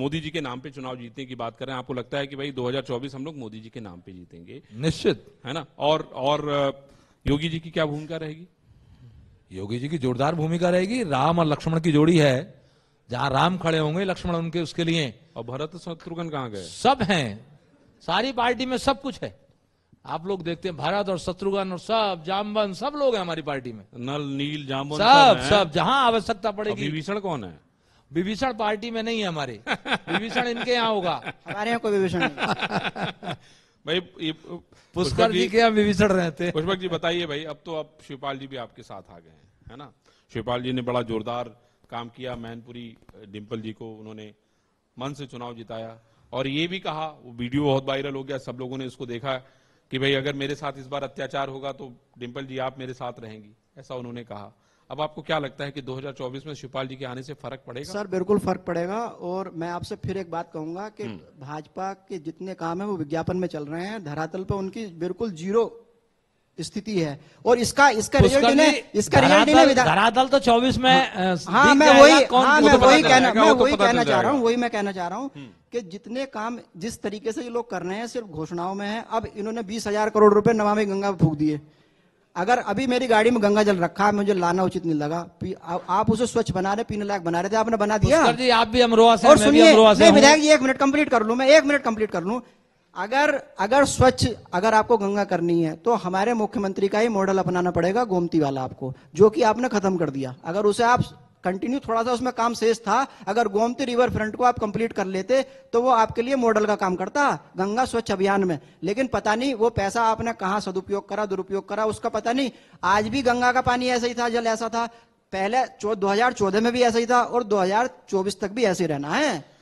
मोदी जी के नाम पे चुनाव जीतने की बात कर रहे हैं आपको लगता है कि भाई 2024 हम लोग मोदी जी के नाम पे जीतेंगे निश्चित है ना और और योगी जी की क्या भूमिका रहेगी योगी जी की जोरदार भूमिका रहेगी राम और लक्ष्मण की जोड़ी है जहां राम खड़े होंगे लक्ष्मण उनके उसके लिए और भरत शत्रुघ्न कहाँ गए सब हैं सारी पार्टी में सब कुछ है आप लोग देखते हैं भारत और शत्रुघ्न और सब जामवन सब लोग हैं हमारी पार्टी में नल नील जामवन सब सब, सब जहां आवश्यकता पड़ेगी भीषण कौन है विभीषण पार्टी में नहीं है हमारे विभीषण इनके यहाँ होगा हमारे यहाँ कोई विभीषण भाई पुष्कर जी के यहाँ विभीषण रहते पुष्पक जी बताइए भाई अब तो अब शिवपाल जी भी आपके साथ आ गए हैं है ना शिवपाल जी ने बड़ा जोरदार काम किया मैनपुरी डिम्पल जी को उन्होंने मन से चुनाव जिताया और ये भी कहा वो वीडियो बहुत वायरल हो गया सब लोगों ने इसको देखा कि भाई अगर मेरे साथ इस बार अत्याचार होगा तो डिम्पल जी आप मेरे साथ रहेंगी ऐसा उन्होंने कहा अब आपको क्या लगता है कि 2024 में शिवपाल जी के आने से फर्क पड़ेगा सर बिल्कुल फर्क पड़ेगा और मैं आपसे फिर एक बात कहूंगा कि हम्म। भाजपा के जितने काम है वो विज्ञापन में चल रहे हैं धरातल पर उनकी बिल्कुल जीरो स्थिति है और इसका इसका रिजल्ट ने इसका रिजल्ट ने धरातल तो 24 में हाँ, हाँ मैं वही हाँ मैं वही कहना मैं तो वही कहना चाह रहा हूँ वही मैं कहना चाह रहा हूँ हम्म। कि जितने काम जिस तरीके से ये लोग कर रहे हैं सिर्फ घोषणाओं में है अब इन्होंने बीस हजार करोड़ रुपए नमामि गंगा फूक दिए अगर अभी मेरी गाड़ी में गंगा जल रखा है मुझे लाना उचित नहीं लगा आ, आप उसे स्वच्छ बना रहे पीने लायक बना रहे थे आपने बना दिया जी आप भी अमरोहा से और सुनिए विधायक जी एक मिनट कंप्लीट कर लू मैं एक मिनट कंप्लीट कर लू अगर अगर स्वच्छ अगर आपको गंगा करनी है तो हमारे मुख्यमंत्री का ही मॉडल अपनाना पड़ेगा गोमती वाला आपको जो कि आपने खत्म कर दिया अगर उसे आप कंटिन्यू थोड़ा सा उसमें काम शेष था अगर गोमती रिवर फ्रंट को आप कंप्लीट कर लेते तो वो आपके लिए मॉडल का काम करता गंगा स्वच्छ अभियान में लेकिन पता नहीं वो पैसा आपने कहा सदुपयोग करा दुरुपयोग करा उसका पता नहीं आज भी गंगा का पानी ऐसा ही था जल ऐसा था पहले दो में भी ऐसा ही था और दो तक भी ऐसे रहना है